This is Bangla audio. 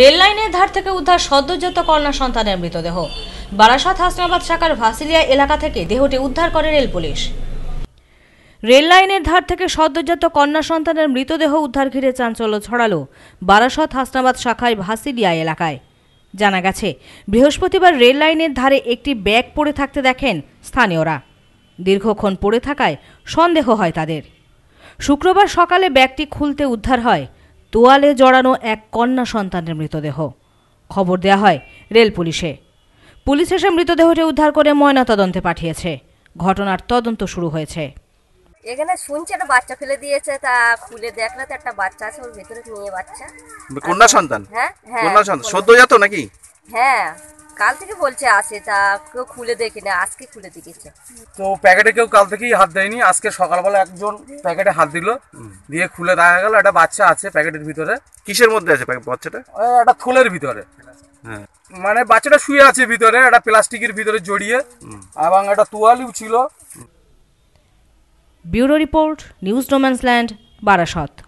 রেল লাইনের ধার থেকে উদ্ধার সদ্যজাত কন্যা সন্তানের মৃতদেহ বারাসাত হাসনাবাদ শাখার ভাসিলিয়া এলাকা থেকে দেহটি উদ্ধার করে রেল পুলিশ রেল লাইনের ধার থেকে সদ্যজাত কন্যা সন্তানের মৃতদেহ উদ্ধার ঘিরে চাঞ্চল্য ছড়ালো বারাসত হাসনাবাদ শাখায় ভাসিলিয়া এলাকায় জানা গেছে বৃহস্পতিবার রেল লাইনের ধারে একটি ব্যাগ পড়ে থাকতে দেখেন স্থানীয়রা দীর্ঘক্ষণ পড়ে থাকায় সন্দেহ হয় তাদের শুক্রবার সকালে ব্যাগটি খুলতে উদ্ধার হয় তোয়ালে জড়ানো এক কন্যা সন্তানের মৃতদেহ খবর দেয়া হয় রেল পুলিশে পুলিশ এসে মৃতদেহটি উদ্ধার করে ময়নাতদন্তে পাঠিয়েছে ঘটনার তদন্ত শুরু হয়েছে এখানে শুনছে একটা বাচ্চা ফেলে দিয়েছে তা খুলে দেখলে তো একটা বাচ্চা আছে ওর ভেতরে নিয়ে বাচ্চা কন্যা সন্তান হ্যাঁ, হ্যাঁ কন্যা সন্তান সদ্যজাত নাকি হ্যাঁ কাল থেকে বলছে আছে তা কেউ খুলে দেখেনি আজকে খুলে দেখেছে তো প্যাকেটে কেউ কাল থেকেই হাত দেয়নি আজকে সকালবেলা একজন প্যাকেটে হাত দিল দিয়ে খুলে দেখা গেল একটা বাচ্চা আছে প্যাকেটের ভিতরে কিসের মধ্যে আছে বাচ্চাটা একটা থলের ভিতরে হ্যাঁ। মানে বাচ্চাটা শুয়ে আছে ভিতরে একটা প্লাস্টিকের ভিতরে জড়িয়ে এবং একটা তোয়ালিও ছিল bureau report news land Barasat